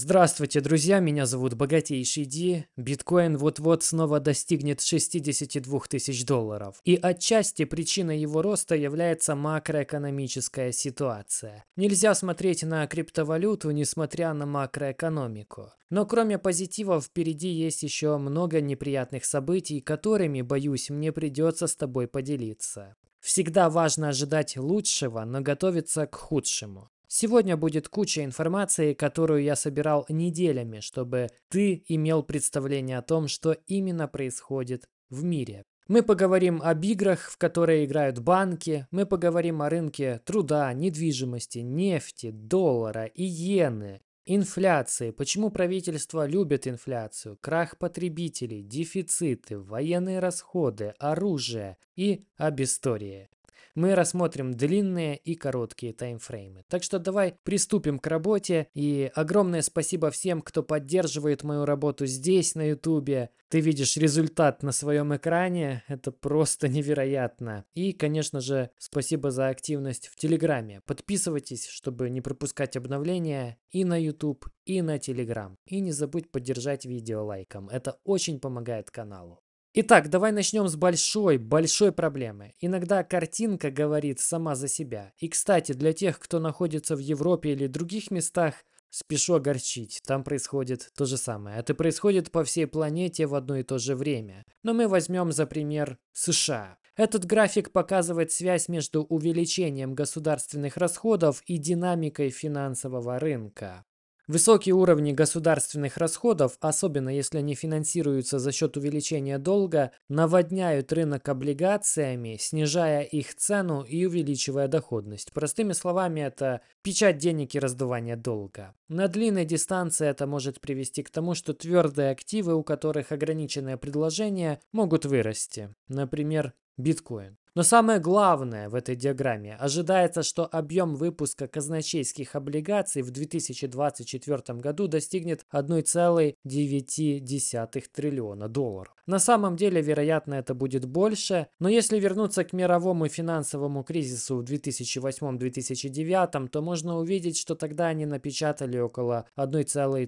Здравствуйте, друзья, меня зовут Богатейший Ди. Биткоин вот-вот снова достигнет 62 тысяч долларов. И отчасти причиной его роста является макроэкономическая ситуация. Нельзя смотреть на криптовалюту, несмотря на макроэкономику. Но кроме позитива впереди есть еще много неприятных событий, которыми, боюсь, мне придется с тобой поделиться. Всегда важно ожидать лучшего, но готовиться к худшему. Сегодня будет куча информации, которую я собирал неделями, чтобы ты имел представление о том, что именно происходит в мире. Мы поговорим об играх, в которые играют банки, мы поговорим о рынке труда, недвижимости, нефти, доллара и иены, инфляции, почему правительство любит инфляцию, крах потребителей, дефициты, военные расходы, оружие и об истории мы рассмотрим длинные и короткие таймфреймы. Так что давай приступим к работе. И огромное спасибо всем, кто поддерживает мою работу здесь, на Ютубе. Ты видишь результат на своем экране. Это просто невероятно. И, конечно же, спасибо за активность в Телеграме. Подписывайтесь, чтобы не пропускать обновления и на YouTube, и на Telegram. И не забудь поддержать видео лайком. Это очень помогает каналу. Итак, давай начнем с большой, большой проблемы. Иногда картинка говорит сама за себя. И, кстати, для тех, кто находится в Европе или других местах, спешу огорчить. Там происходит то же самое. Это происходит по всей планете в одно и то же время. Но мы возьмем за пример США. Этот график показывает связь между увеличением государственных расходов и динамикой финансового рынка. Высокие уровни государственных расходов, особенно если они финансируются за счет увеличения долга, наводняют рынок облигациями, снижая их цену и увеличивая доходность. Простыми словами, это печать денег и раздувание долга. На длинной дистанции это может привести к тому, что твердые активы, у которых ограниченное предложение, могут вырасти. Например, биткоин. Но самое главное в этой диаграмме ожидается, что объем выпуска казначейских облигаций в 2024 году достигнет 1,9 триллиона долларов. На самом деле, вероятно, это будет больше, но если вернуться к мировому финансовому кризису в 2008-2009, то можно увидеть, что тогда они напечатали около 1,3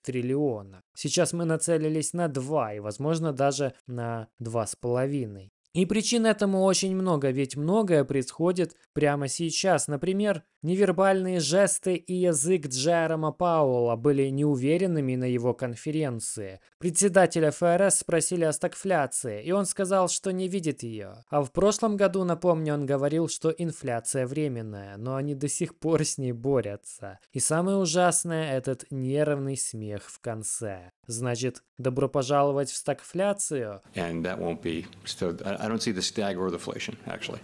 триллиона. Сейчас мы нацелились на 2 и, возможно, даже на 2,5. И причин этому очень много, ведь многое происходит прямо сейчас. Например, невербальные жесты и язык Джерома Пауэлла были неуверенными на его конференции. Председателя ФРС спросили о стагфляции, и он сказал, что не видит ее. А в прошлом году, напомню, он говорил, что инфляция временная, но они до сих пор с ней борются. И самое ужасное – этот нервный смех в конце. Значит, добро пожаловать в стагфляцию. And that won't be uh, I don't see the stag or the inflation, actually.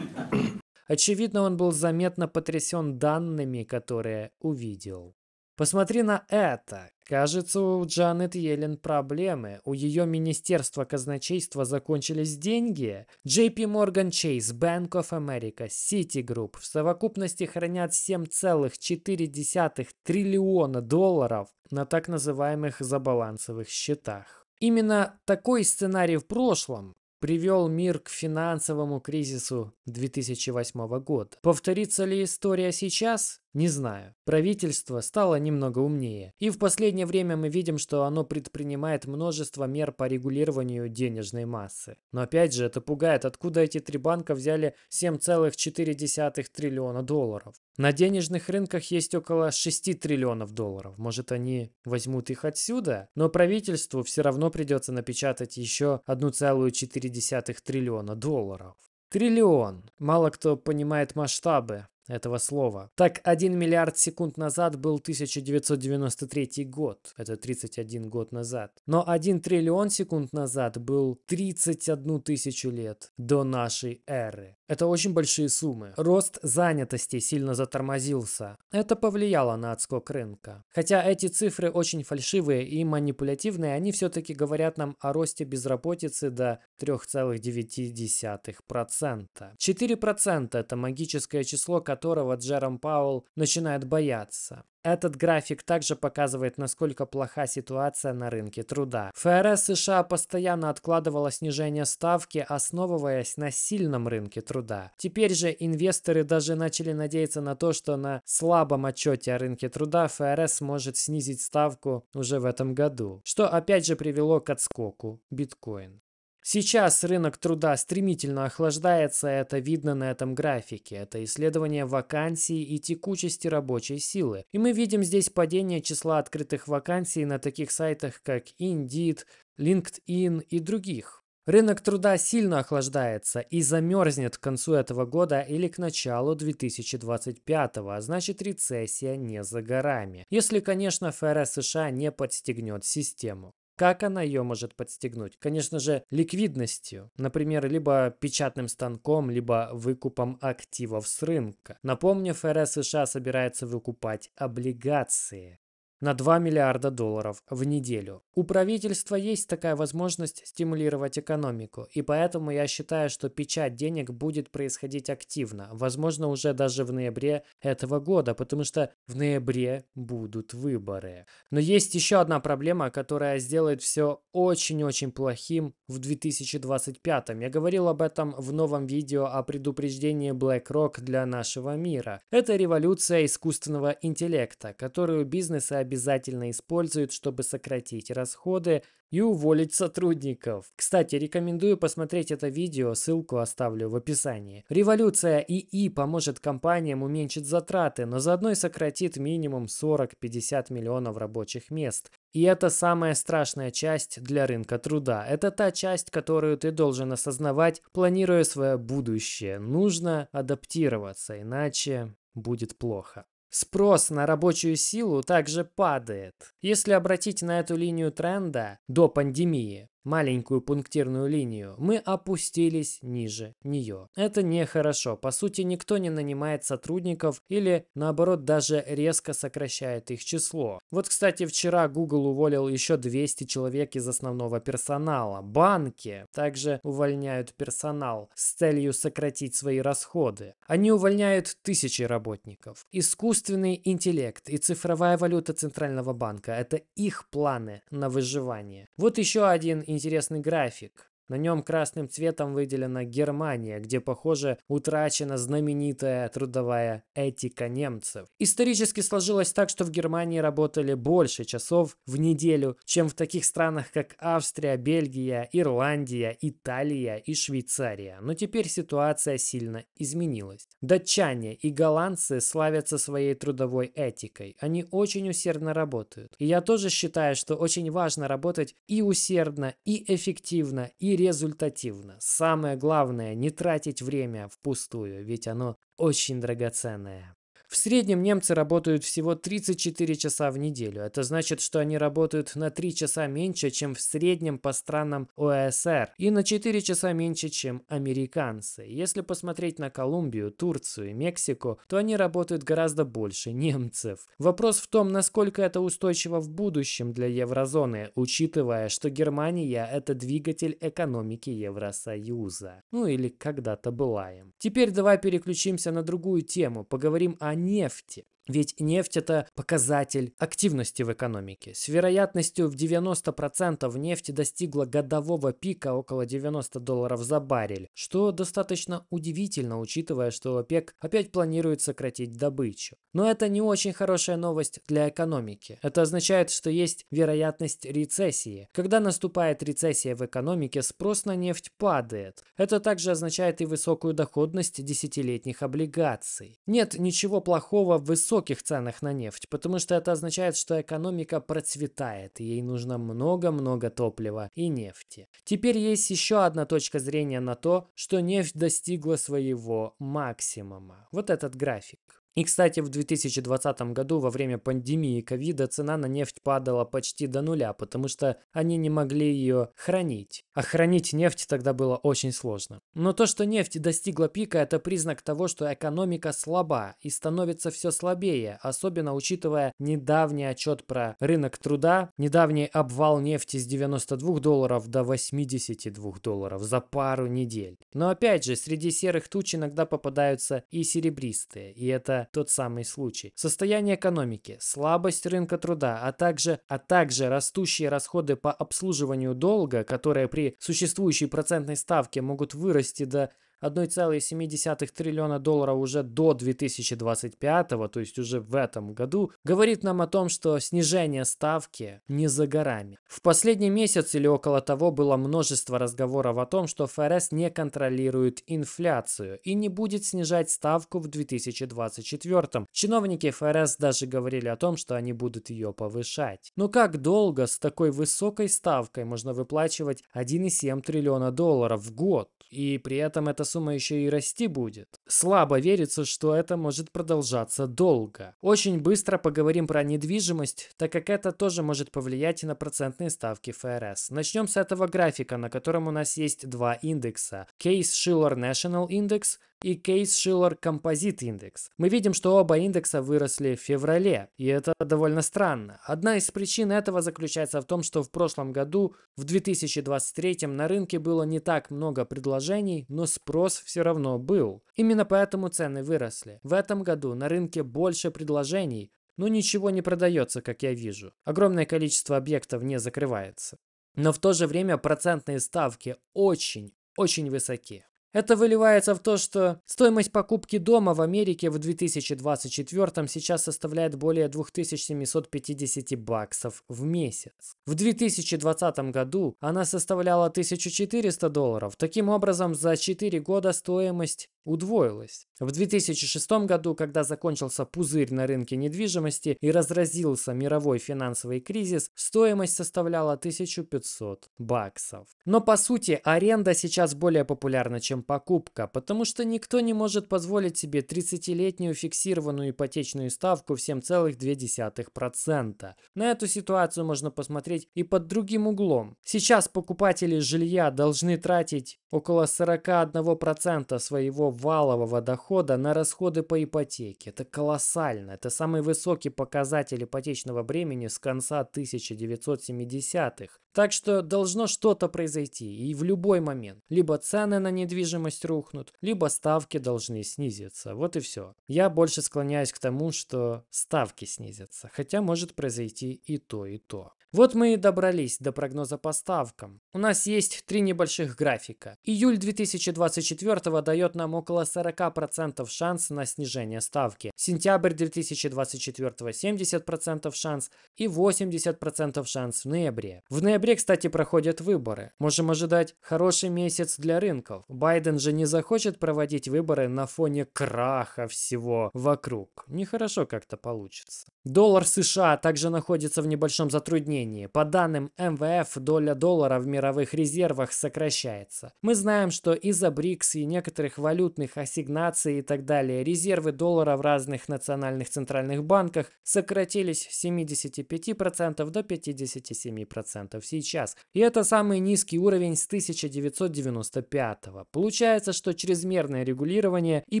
Очевидно, он был заметно потрясен данными, которые увидел. Посмотри на это. Кажется, у Джанет Йеллен проблемы. У ее министерства казначейства закончились деньги. JP Morgan Chase, Bank of America, Citigroup в совокупности хранят 7,4 триллиона долларов на так называемых забалансовых счетах. Именно такой сценарий в прошлом привел мир к финансовому кризису 2008 года. Повторится ли история сейчас? Не знаю. Правительство стало немного умнее. И в последнее время мы видим, что оно предпринимает множество мер по регулированию денежной массы. Но опять же, это пугает, откуда эти три банка взяли 7,4 триллиона долларов. На денежных рынках есть около 6 триллионов долларов. Может, они возьмут их отсюда? Но правительству все равно придется напечатать еще 1,4 триллиона долларов. Триллион. Мало кто понимает масштабы этого слова. Так, 1 миллиард секунд назад был 1993 год, это 31 год назад. Но 1 триллион секунд назад был 31 тысячу лет до нашей эры. Это очень большие суммы. Рост занятости сильно затормозился. Это повлияло на отскок рынка. Хотя эти цифры очень фальшивые и манипулятивные, они все-таки говорят нам о росте безработицы до 3,9%. 4% это магическое число, которого Джером Паул начинает бояться. Этот график также показывает, насколько плоха ситуация на рынке труда. ФРС США постоянно откладывала снижение ставки, основываясь на сильном рынке труда. Теперь же инвесторы даже начали надеяться на то, что на слабом отчете о рынке труда ФРС может снизить ставку уже в этом году, что опять же привело к отскоку биткоин. Сейчас рынок труда стремительно охлаждается, это видно на этом графике. Это исследование вакансий и текучести рабочей силы. И мы видим здесь падение числа открытых вакансий на таких сайтах, как Indeed, LinkedIn и других. Рынок труда сильно охлаждается и замерзнет к концу этого года или к началу 2025, а значит рецессия не за горами, если, конечно, ФРС США не подстегнет систему. Как она ее может подстегнуть? Конечно же, ликвидностью. Например, либо печатным станком, либо выкупом активов с рынка. Напомню, ФРС США собирается выкупать облигации на 2 миллиарда долларов в неделю. У правительства есть такая возможность стимулировать экономику, и поэтому я считаю, что печать денег будет происходить активно, возможно, уже даже в ноябре этого года, потому что в ноябре будут выборы. Но есть еще одна проблема, которая сделает все очень-очень плохим в 2025. Я говорил об этом в новом видео о предупреждении BlackRock для нашего мира. Это революция искусственного интеллекта, которую бизнесы обязательно используют, чтобы сократить расходы и уволить сотрудников. Кстати, рекомендую посмотреть это видео, ссылку оставлю в описании. Революция ИИ поможет компаниям уменьшить затраты, но заодно и сократит минимум 40-50 миллионов рабочих мест. И это самая страшная часть для рынка труда. Это та часть, которую ты должен осознавать, планируя свое будущее. Нужно адаптироваться, иначе будет плохо. Спрос на рабочую силу также падает. Если обратить на эту линию тренда до пандемии, маленькую пунктирную линию, мы опустились ниже нее. Это нехорошо. По сути, никто не нанимает сотрудников или, наоборот, даже резко сокращает их число. Вот, кстати, вчера Google уволил еще 200 человек из основного персонала. Банки также увольняют персонал с целью сократить свои расходы. Они увольняют тысячи работников. Искусственный интеллект и цифровая валюта Центрального банка – это их планы на выживание. Вот еще один интересный график. На нем красным цветом выделена Германия, где, похоже, утрачена знаменитая трудовая этика немцев. Исторически сложилось так, что в Германии работали больше часов в неделю, чем в таких странах, как Австрия, Бельгия, Ирландия, Италия и Швейцария. Но теперь ситуация сильно изменилась. Датчане и голландцы славятся своей трудовой этикой. Они очень усердно работают. И я тоже считаю, что очень важно работать и усердно, и эффективно, и результативно. Самое главное, не тратить время впустую, ведь оно очень драгоценное. В среднем немцы работают всего 34 часа в неделю. Это значит, что они работают на 3 часа меньше, чем в среднем по странам ОСР, и на 4 часа меньше, чем американцы. Если посмотреть на Колумбию, Турцию и Мексику, то они работают гораздо больше немцев. Вопрос в том, насколько это устойчиво в будущем для еврозоны, учитывая, что Германия – это двигатель экономики Евросоюза. Ну или когда-то была им. Теперь давай переключимся на другую тему, поговорим о нефти. Ведь нефть – это показатель активности в экономике. С вероятностью в 90% нефть достигла годового пика около 90 долларов за баррель, что достаточно удивительно, учитывая, что ОПЕК опять планирует сократить добычу. Но это не очень хорошая новость для экономики. Это означает, что есть вероятность рецессии. Когда наступает рецессия в экономике, спрос на нефть падает. Это также означает и высокую доходность десятилетних облигаций. Нет ничего плохого в высоком высоких ценах на нефть, потому что это означает, что экономика процветает, и ей нужно много-много топлива и нефти. Теперь есть еще одна точка зрения на то, что нефть достигла своего максимума. Вот этот график. И, кстати, в 2020 году во время пандемии ковида цена на нефть падала почти до нуля, потому что они не могли ее хранить. А хранить нефть тогда было очень сложно. Но то, что нефть достигла пика, это признак того, что экономика слаба и становится все слабее, особенно учитывая недавний отчет про рынок труда, недавний обвал нефти с 92 долларов до 82 долларов за пару недель. Но опять же, среди серых туч иногда попадаются и серебристые, и это тот самый случай. Состояние экономики, слабость рынка труда, а также, а также растущие расходы по обслуживанию долга, которые при существующей процентной ставке могут вырасти до 1,7 триллиона долларов уже до 2025, то есть уже в этом году, говорит нам о том, что снижение ставки не за горами. В последний месяц или около того было множество разговоров о том, что ФРС не контролирует инфляцию и не будет снижать ставку в 2024. Чиновники ФРС даже говорили о том, что они будут ее повышать. Но как долго с такой высокой ставкой можно выплачивать 1,7 триллиона долларов в год? И при этом эта сумма еще и расти будет. Слабо верится, что это может продолжаться долго. Очень быстро поговорим про недвижимость, так как это тоже может повлиять на процентные ставки ФРС. Начнем с этого графика, на котором у нас есть два индекса. Case Schiller National Index и Case-Shiller Composite Index. Мы видим, что оба индекса выросли в феврале, и это довольно странно. Одна из причин этого заключается в том, что в прошлом году, в 2023, на рынке было не так много предложений, но спрос все равно был. Именно поэтому цены выросли. В этом году на рынке больше предложений, но ничего не продается, как я вижу. Огромное количество объектов не закрывается. Но в то же время процентные ставки очень, очень высоки. Это выливается в то, что стоимость покупки дома в Америке в 2024 сейчас составляет более 2750 баксов в месяц. В 2020 году она составляла 1400 долларов. Таким образом, за 4 года стоимость удвоилось. В 2006 году, когда закончился пузырь на рынке недвижимости и разразился мировой финансовый кризис, стоимость составляла 1500 баксов. Но по сути аренда сейчас более популярна, чем покупка, потому что никто не может позволить себе 30-летнюю фиксированную ипотечную ставку в 7,2%. На эту ситуацию можно посмотреть и под другим углом. Сейчас покупатели жилья должны тратить около 41% своего валового дохода на расходы по ипотеке. Это колоссально. Это самый высокий показатель ипотечного бремени с конца 1970-х. Так что должно что-то произойти и в любой момент. Либо цены на недвижимость рухнут, либо ставки должны снизиться. Вот и все. Я больше склоняюсь к тому, что ставки снизятся. Хотя может произойти и то, и то. Вот мы и добрались до прогноза по ставкам. У нас есть три небольших графика. Июль 2024 дает нам около около 40% шанс на снижение ставки. Сентябрь 2024 70% шанс и 80% шанс в ноябре. В ноябре, кстати, проходят выборы. Можем ожидать хороший месяц для рынков. Байден же не захочет проводить выборы на фоне краха всего вокруг. Нехорошо как-то получится. Доллар США также находится в небольшом затруднении. По данным МВФ, доля доллара в мировых резервах сокращается. Мы знаем, что из-за БРИКС и некоторых валют валютных ассигнаций и так далее, резервы доллара в разных национальных центральных банках сократились с 75% до 57% сейчас. И это самый низкий уровень с 1995 -го. Получается, что чрезмерное регулирование и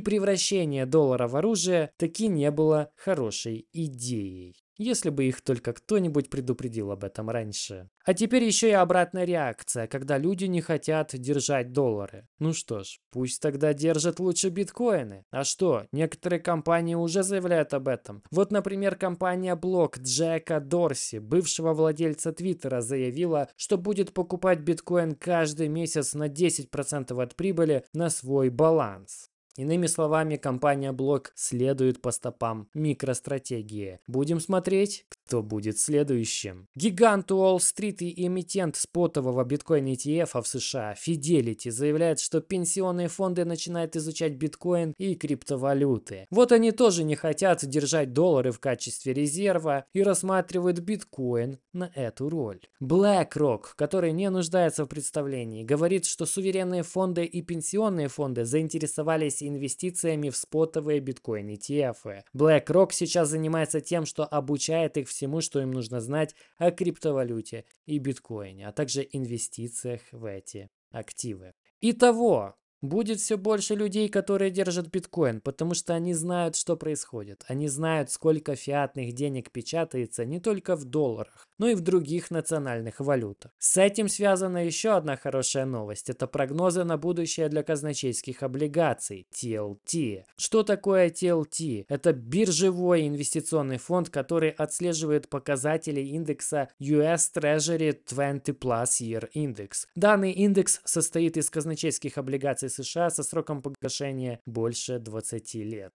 превращение доллара в оружие таки не было хорошей идеей. Если бы их только кто-нибудь предупредил об этом раньше. А теперь еще и обратная реакция, когда люди не хотят держать доллары. Ну что ж, пусть тогда держат лучше биткоины. А что, некоторые компании уже заявляют об этом. Вот, например, компания Block Джека Дорси, бывшего владельца Твиттера, заявила, что будет покупать биткоин каждый месяц на 10% от прибыли на свой баланс. Иными словами, компания Block следует по стопам микростратегии. Будем смотреть, кто будет следующим. Гигант Уолл-стрит и эмитент спотового биткоин ETF в США Fidelity заявляет, что пенсионные фонды начинают изучать биткоин и криптовалюты. Вот они тоже не хотят держать доллары в качестве резерва и рассматривают биткоин на эту роль. BlackRock, который не нуждается в представлении, говорит, что суверенные фонды и пенсионные фонды заинтересовались инвестициями в спотовые биткоин ETF. BlackRock сейчас занимается тем, что обучает их всему, что им нужно знать о криптовалюте и биткоине, а также инвестициях в эти активы. Итого, Будет все больше людей, которые держат биткоин, потому что они знают, что происходит. Они знают, сколько фиатных денег печатается не только в долларах, но ну и в других национальных валютах. С этим связана еще одна хорошая новость. Это прогнозы на будущее для казначейских облигаций TLT. Что такое TLT? Это биржевой инвестиционный фонд, который отслеживает показатели индекса US Treasury 20 Plus Year Index. Данный индекс состоит из казначейских облигаций США со сроком погашения больше 20 лет.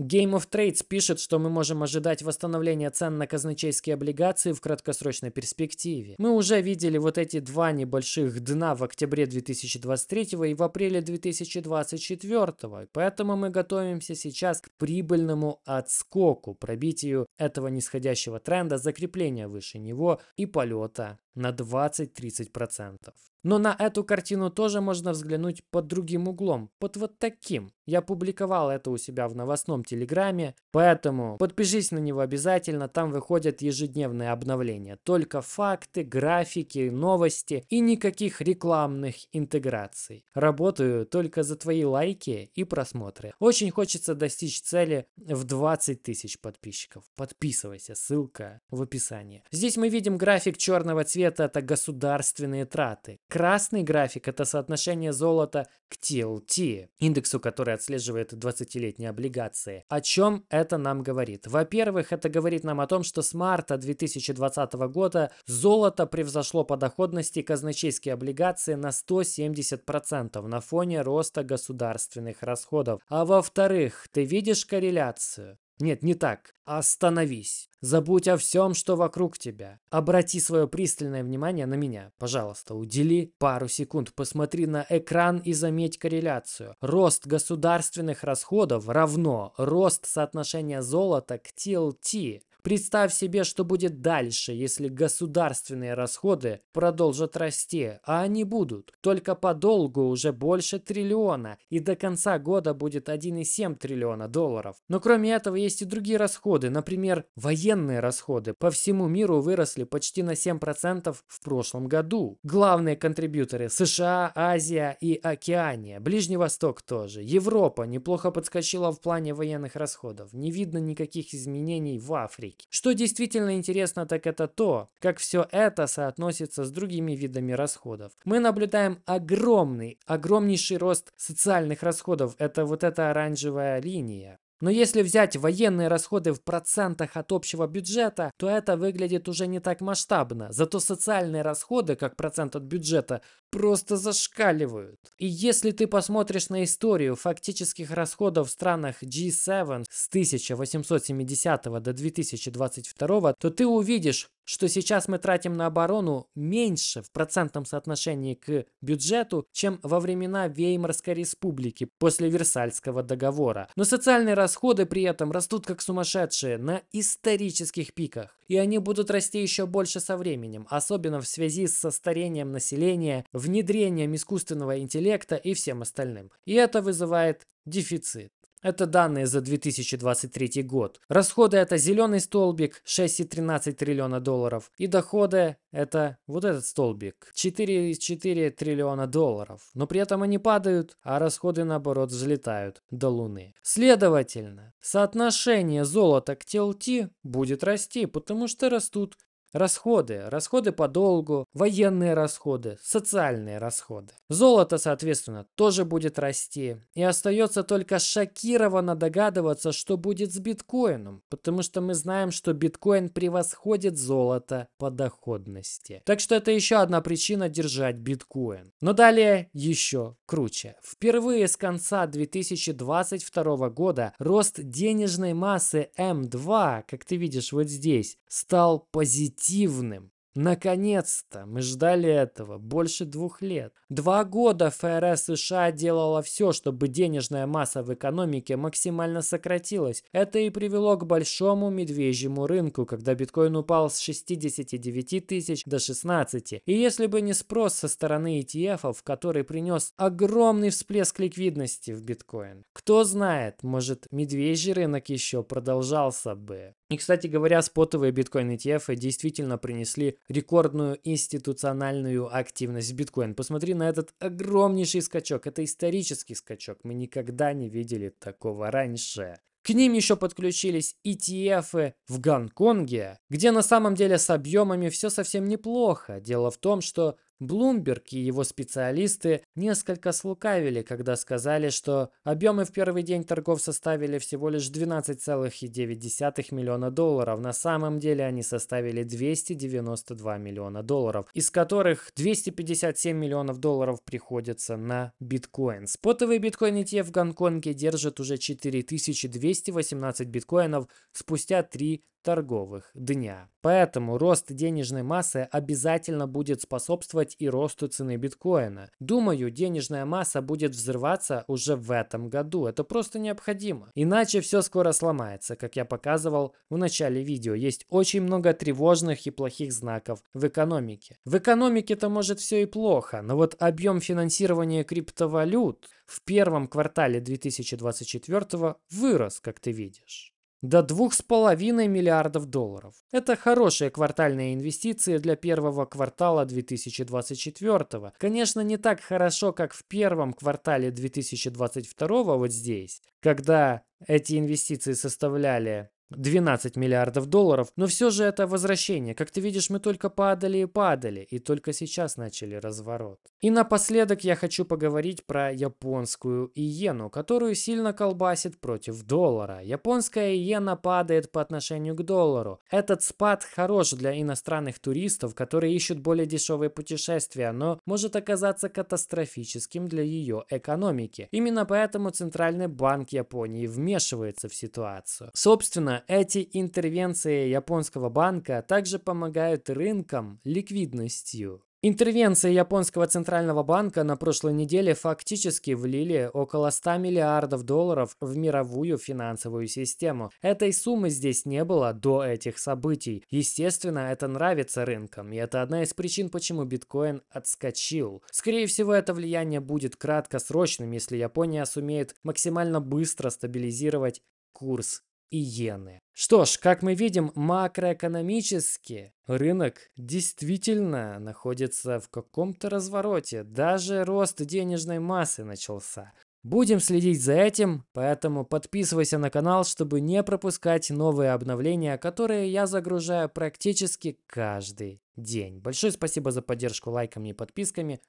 Game of Trades пишет, что мы можем ожидать восстановления цен на казначейские облигации в краткосрочной перспективе. Мы уже видели вот эти два небольших дна в октябре 2023 и в апреле 2024, поэтому мы готовимся сейчас к прибыльному отскоку, пробитию этого нисходящего тренда, закрепления выше него и полета на 20-30%. Но на эту картину тоже можно взглянуть под другим углом, под вот таким. Я публиковал это у себя в новостном телеграме, поэтому подпишись на него обязательно, там выходят ежедневные обновления. Только факты, графики, новости и никаких рекламных интеграций. Работаю только за твои лайки и просмотры. Очень хочется достичь цели в 20 тысяч подписчиков. Подписывайся, ссылка в описании. Здесь мы видим график черного цвета, это государственные траты. Красный график – это соотношение золота к TLT, индексу, который отслеживает 20-летние облигации. О чем это нам говорит? Во-первых, это говорит нам о том, что с марта 2020 года золото превзошло по доходности казначейские облигации на 170% на фоне роста государственных расходов. А во-вторых, ты видишь корреляцию? Нет, не так. Остановись. Забудь о всем, что вокруг тебя. Обрати свое пристальное внимание на меня. Пожалуйста, удели пару секунд. Посмотри на экран и заметь корреляцию. Рост государственных расходов равно рост соотношения золота к TLT. Представь себе, что будет дальше, если государственные расходы продолжат расти, а они будут. Только по долгу уже больше триллиона, и до конца года будет 1,7 триллиона долларов. Но кроме этого есть и другие расходы, например, военные расходы по всему миру выросли почти на 7% в прошлом году. Главные контрибьюторы США, Азия и Океания, Ближний Восток тоже. Европа неплохо подскочила в плане военных расходов. Не видно никаких изменений в Африке шейки. Что действительно интересно, так это то, как все это соотносится с другими видами расходов. Мы наблюдаем огромный, огромнейший рост социальных расходов. Это вот эта оранжевая линия. Но если взять военные расходы в процентах от общего бюджета, то это выглядит уже не так масштабно. Зато социальные расходы, как процент от бюджета, просто зашкаливают. И если ты посмотришь на историю фактических расходов в странах G7 с 1870 до 2022, то ты увидишь, что сейчас мы тратим на оборону меньше в процентном соотношении к бюджету, чем во времена Веймарской республики после Версальского договора. Но социальные расходы при этом растут как сумасшедшие на исторических пиках. И они будут расти еще больше со временем, особенно в связи со старением населения, внедрением искусственного интеллекта и всем остальным. И это вызывает дефицит. Это данные за 2023 год. Расходы это зеленый столбик 6,13 триллиона долларов. И доходы это вот этот столбик 4,4 триллиона долларов. Но при этом они падают, а расходы наоборот взлетают до Луны. Следовательно, соотношение золота к TLT будет расти, потому что растут Расходы. Расходы по долгу, военные расходы, социальные расходы. Золото, соответственно, тоже будет расти. И остается только шокированно догадываться, что будет с биткоином, потому что мы знаем, что биткоин превосходит золото по доходности. Так что это еще одна причина держать биткоин. Но далее еще круче. Впервые с конца 2022 года рост денежной массы М2, эм как ты видишь вот здесь, стал позитивным эффективным. Наконец-то! Мы ждали этого больше двух лет. Два года ФРС США делала все, чтобы денежная масса в экономике максимально сократилась. Это и привело к большому медвежьему рынку, когда биткоин упал с 69 тысяч до 16. И если бы не спрос со стороны ETF, который принес огромный всплеск ликвидности в биткоин. Кто знает, может медвежий рынок еще продолжался бы. И, кстати говоря, спотовые биткоин ETF действительно принесли рекордную институциональную активность в биткоин. Посмотри на этот огромнейший скачок. Это исторический скачок. Мы никогда не видели такого раньше. К ним еще подключились ETF в Гонконге, где на самом деле с объемами все совсем неплохо. Дело в том, что Блумберг и его специалисты несколько слукавили, когда сказали, что объемы в первый день торгов составили всего лишь 12,9 миллиона долларов. На самом деле они составили 292 миллиона долларов, из которых 257 миллионов долларов приходится на биткоин. Спотовый биткоин ETF в Гонконге держит уже 4218 биткоинов спустя 3 торговых дня. Поэтому рост денежной массы обязательно будет способствовать и росту цены биткоина. Думаю, денежная масса будет взрываться уже в этом году. Это просто необходимо. Иначе все скоро сломается, как я показывал в начале видео. Есть очень много тревожных и плохих знаков в экономике. В экономике-то может все и плохо, но вот объем финансирования криптовалют в первом квартале 2024 вырос, как ты видишь до 2,5 миллиардов долларов. Это хорошие квартальные инвестиции для первого квартала 2024. Конечно, не так хорошо, как в первом квартале 2022 вот здесь, когда эти инвестиции составляли 12 миллиардов долларов, но все же это возвращение. Как ты видишь, мы только падали и падали, и только сейчас начали разворот. И напоследок я хочу поговорить про японскую иену, которую сильно колбасит против доллара. Японская иена падает по отношению к доллару. Этот спад хорош для иностранных туристов, которые ищут более дешевые путешествия, но может оказаться катастрофическим для ее экономики. Именно поэтому Центральный банк Японии вмешивается в ситуацию. Собственно, эти интервенции японского банка также помогают рынкам ликвидностью. Интервенции японского центрального банка на прошлой неделе фактически влили около 100 миллиардов долларов в мировую финансовую систему. Этой суммы здесь не было до этих событий. Естественно, это нравится рынкам, и это одна из причин, почему биткоин отскочил. Скорее всего, это влияние будет краткосрочным, если Япония сумеет максимально быстро стабилизировать курс иены. Что ж, как мы видим, макроэкономически рынок действительно находится в каком-то развороте. Даже рост денежной массы начался. Будем следить за этим, поэтому подписывайся на канал, чтобы не пропускать новые обновления, которые я загружаю практически каждый день. Большое спасибо за поддержку лайками и подписками.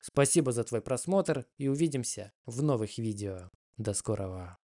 Спасибо за твой просмотр и увидимся в новых видео. До скорого.